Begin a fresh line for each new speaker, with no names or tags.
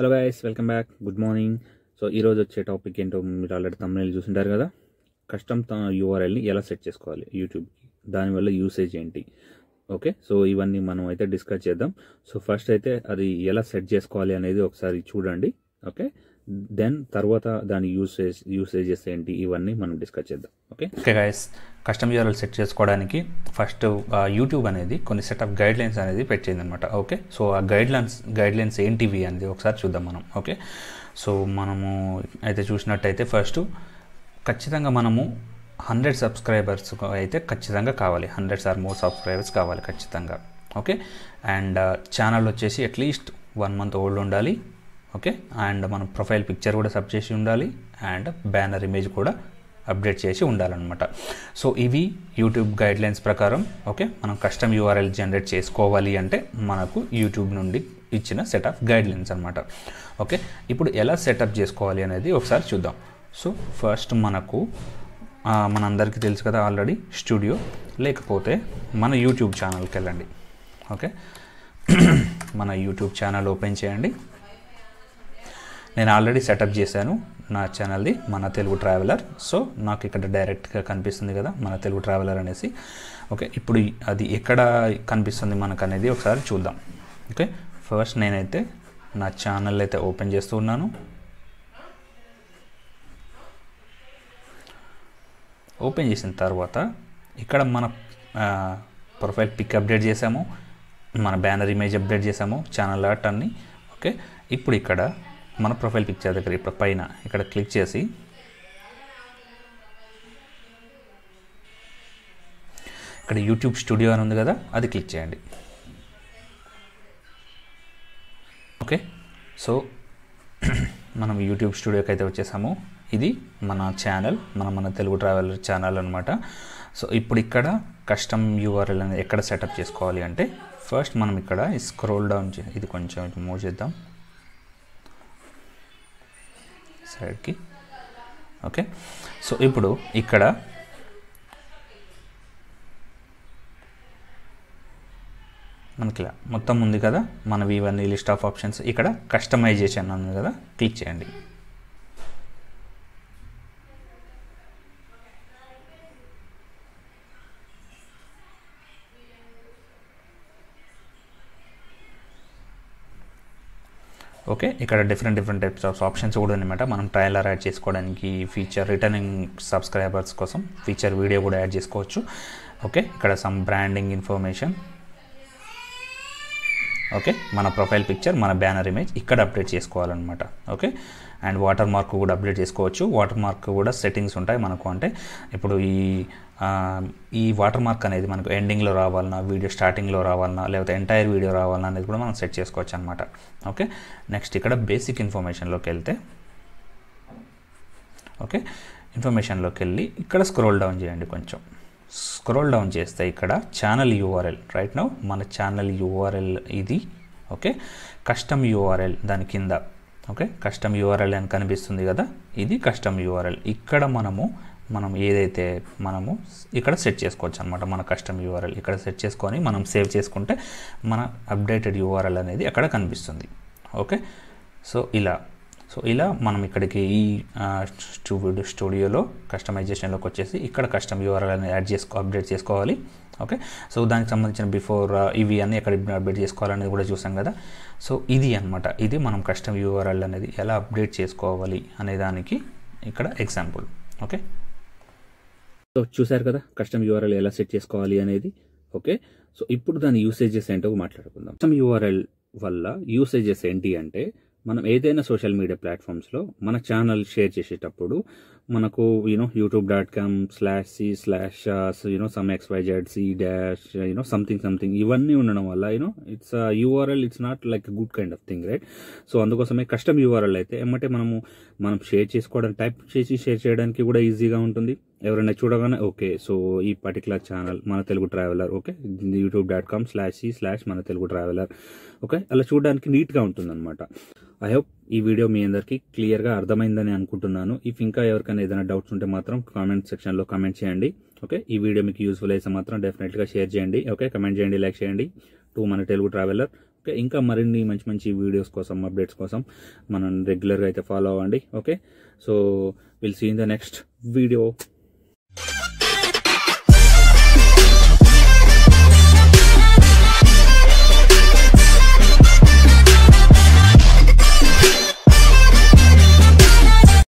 hello guys welcome back good morning so ఈరోజు వచ్చే topic ఏంటో మీరు ఆల్రెడీ తమిళ చూసింటారు కదా కస్టమ్ యూఆర్ఎల్ని ఎలా సెట్ చేసుకోవాలి యూట్యూబ్కి దానివల్ల యూసేజ్ ఏంటి ఓకే సో ఇవన్నీ మనం అయితే డిస్కస్ చేద్దాం సో ఫస్ట్ అయితే అది ఎలా సెట్ చేసుకోవాలి అనేది ఒకసారి చూడండి ఓకే దెన్ తర్వాత దాని యూసేజ్ యూసేజెస్ ఏంటి ఇవన్నీ మనం డిస్కస్ చేద్దాం okay okay guys custom URL set చేసుకోవడానికి ఫస్ట్ యూట్యూబ్ అనేది కొన్ని సెట్ ఆఫ్ గైడ్ లైన్స్ అనేది పెట్టింది అనమాట ఓకే సో ఆ గైడ్ లైన్స్ గైడ్ లైన్స్ ఏంటివి అనేది ఒకసారి చూద్దాం మనం ఓకే సో మనము అయితే చూసినట్టయితే ఫస్ట్ ఖచ్చితంగా మనము హండ్రెడ్ సబ్స్క్రైబర్స్ అయితే ఖచ్చితంగా కావాలి హండ్రెడ్ ఆర్ మోర్ సబ్స్క్రైబర్స్ కావాలి ఖచ్చితంగా ఓకే అండ్ ఛానల్ వచ్చేసి అట్లీస్ట్ వన్ మంత్ ఓల్డ్ ఉండాలి ఓకే అండ్ మనం ప్రొఫైల్ పిక్చర్ కూడా సబ్ చేసి ఉండాలి అండ్ బ్యానర్ ఇమేజ్ కూడా అప్డేట్ చేసి ఉండాలన్నమాట సో ఇవి యూట్యూబ్ గైడ్లైన్స్ ప్రకారం ఓకే మనం కస్టమ్ యూఆర్ఎల్ జనరేట్ చేసుకోవాలి అంటే మనకు యూట్యూబ్ నుండి ఇచ్చిన సెటప్ గైడ్లైన్స్ అనమాట ఓకే ఇప్పుడు ఎలా సెటప్ చేసుకోవాలి అనేది ఒకసారి చూద్దాం సో ఫస్ట్ మనకు మనందరికీ తెలుసు కదా ఆల్రెడీ స్టూడియో లేకపోతే మన యూట్యూబ్ ఛానల్కి వెళ్ళండి ఓకే మన యూట్యూబ్ ఛానల్ ఓపెన్ చేయండి నేను ఆల్రెడీ సెటప్ చేశాను నా ఛానల్ది మన తెలుగు ట్రావెలర్ సో నాకు ఇక్కడ డైరెక్ట్గా కనిపిస్తుంది కదా మన తెలుగు ట్రావెలర్ అనేసి ఓకే ఇప్పుడు అది ఎక్కడ కనిపిస్తుంది మనకు అనేది ఒకసారి చూద్దాం ఓకే ఫస్ట్ నేనైతే నా ఛానల్ అయితే ఓపెన్ చేస్తూ ఉన్నాను ఓపెన్ చేసిన తర్వాత ఇక్కడ మన ప్రొఫైల్ పిక్ అప్డేట్ చేసాము మన బ్యానర్ ఇమేజ్ అప్డేట్ చేసాము ఛానల్ ఆర్ట్ అన్ని ఓకే ఇప్పుడు ఇక్కడ మన ప్రొఫైల్ పిక్చర్ దగ్గర ఇప్పుడు పైన ఇక్కడ క్లిక్ చేసి ఇక్కడ యూట్యూబ్ స్టూడియో అని ఉంది కదా అది క్లిక్ చేయండి ఓకే సో మనం యూట్యూబ్ స్టూడియోకి అయితే వచ్చేసాము ఇది మన ఛానల్ మన మన తెలుగు ట్రావెల్ ఛానల్ అనమాట సో ఇప్పుడు ఇక్కడ కస్టమ్ యూఆర్ఎల్ అనేది ఎక్కడ సెటప్ చేసుకోవాలి అంటే ఫస్ట్ మనం ఇక్కడ స్క్రోల్ డౌన్ ఇది కొంచెం మూవ్ చేద్దాం సైడ్కి ఓకే సో ఇప్పుడు ఇక్కడ మనకి ఇలా మొత్తం ఉంది కదా మనవి ఇవన్నీ లిస్ట్ ఆఫ్ ఆప్షన్స్ ఇక్కడ కస్టమైజేషన్ ఉంది కదా క్లిక్ చేయండి ఓకే ఇక్కడ different different types of options కూడా అనమాట మనం ట్రైలర్ యాడ్ చేసుకోవడానికి ఫీచర్ రిటర్నింగ్ సబ్స్క్రైబర్స్ కోసం ఫీచర్ వీడియో కూడా యాడ్ చేసుకోవచ్చు ఓకే ఇక్కడ సమ్ బ్రాండింగ్ ఇన్ఫర్మేషన్ ఓకే మన ప్రొఫైల్ పిక్చర్ మన బ్యానర్ ఇమేజ్ ఇక్కడ అప్డేట్ చేసుకోవాలన్నమాట ఓకే అండ్ వాటర్ మార్క్ కూడా అప్డేట్ చేసుకోవచ్చు వాటర్ మార్క్ కూడా సెట్టింగ్స్ ఉంటాయి మనకు అంటే ఇప్పుడు ఈ ఈ వాటర్ మార్క్ అనేది మనకు ఎండింగ్లో రావాలన్నా వీడియో స్టార్టింగ్లో రావాలన్నా లేకపోతే ఎంటైర్ వీడియో రావాలన్నా అనేది కూడా మనం సెట్ చేసుకోవచ్చు అనమాట ఓకే నెక్స్ట్ ఇక్కడ బేసిక్ ఇన్ఫర్మేషన్లోకి వెళ్తే ఓకే ఇన్ఫర్మేషన్లోకి వెళ్ళి ఇక్కడ స్క్రోల్ డౌన్ చేయండి కొంచెం స్క్రోల్ డౌన్ చేస్తే ఇక్కడ ఛానల్ యూఆర్ఎల్ రైట్ నౌ మన ఛానల్ యూఆర్ఎల్ ఇది ఓకే కస్టమ్ యూఆర్ఎల్ దాని కింద ఓకే కస్టమ్ యూఆర్ఎల్ అని కనిపిస్తుంది కదా ఇది కస్టమ్ యూఆర్ఎల్ ఇక్కడ మనము మనం ఏదైతే మనము ఇక్కడ సెట్ చేసుకోవచ్చు అనమాట మన కస్టమ్ యూఆర్ఎల్ ఇక్కడ సెట్ చేసుకొని మనం సేవ్ చేసుకుంటే మన అప్డేటెడ్ యూఆర్ఎల్ అనేది అక్కడ కనిపిస్తుంది ఓకే సో ఇలా సో ఇలా మనం ఇక్కడికి ఈ స్టూడియోలో కస్టమైజేషన్లోకి వచ్చేసి ఇక్కడ కస్టమ్ యూఆర్ఎల్ అని యాడ్ చేసుకో అప్డేట్ చేసుకోవాలి ఓకే సో దానికి సంబంధించిన బిఫోర్ ఇవి అన్నీ ఎక్కడ అప్డేట్ చేసుకోవాలనేది కూడా చూసాం కదా సో ఇది అనమాట ఇది మనం కస్టమ్ యూఆర్ఎల్ అనేది ఎలా అప్డేట్ చేసుకోవాలి అనే దానికి ఇక్కడ ఎగ్జాంపుల్ ఓకే సో చూసారు కదా కస్టమ్ యూఆర్ఎల్ ఎలా సెట్ చేసుకోవాలి అనేది ఓకే సో ఇప్పుడు దాని యూసేజెస్ ఏంటో మాట్లాడుకుందాం కస్టమ్ యూఆర్ఎల్ వల్ల యూసేజెస్ ఏంటి అంటే మనం ఏదైనా సోషల్ మీడియా ప్లాట్ఫామ్స్లో మన ఛానల్ షేర్ చేసేటప్పుడు మనకు you know YouTube dot com slash C slash you know some Z C dash you know something something ఇవన్నీ ఉండడం వల్ల you know it's URL it's not like good kind of thing right so అందుకోసమే custom URL అయితే ఏమంటే మనము మనం షేర్ చేసుకోవడానికి టైప్ చేసి షేర్ చేయడానికి కూడా ఈజీగా ఉంటుంది ఎవరైనా చూడగానే ఓకే సో ఈ పర్టికులర్ ఛానల్ మన Telugu traveller okay YouTube dot com slash ఈ స్లాష్ మన తెలుగు ట్రావెలర్ ఓకే అలా చూడడానికి నీట్గా అనమాట ఐ హోప్ ఈ వీడియో మీ అందరికీ క్లియర్గా అర్థమైందని అనుకుంటున్నాను ఇఫ్ ఇంకా ఎవరికైనా ఏదైనా డౌట్స్ ఉంటే మాత్రం కామెంట్ సెక్షన్లో కామెంట్ చేయండి ఓకే ఈ వీడియో మీకు యూస్ఫుల్ అయితే మాత్రం డెఫినెట్గా షేర్ చేయండి ఓకే కమెంట్ చేయండి లైక్ చేయండి టు మన తెలుగు ట్రావెలర్ ఓకే ఇంకా మరిన్ని మంచి మంచి వీడియోస్ కోసం అప్డేట్స్ కోసం మనం రెగ్యులర్గా అయితే ఫాలో అవ్వండి okay so will see in the next video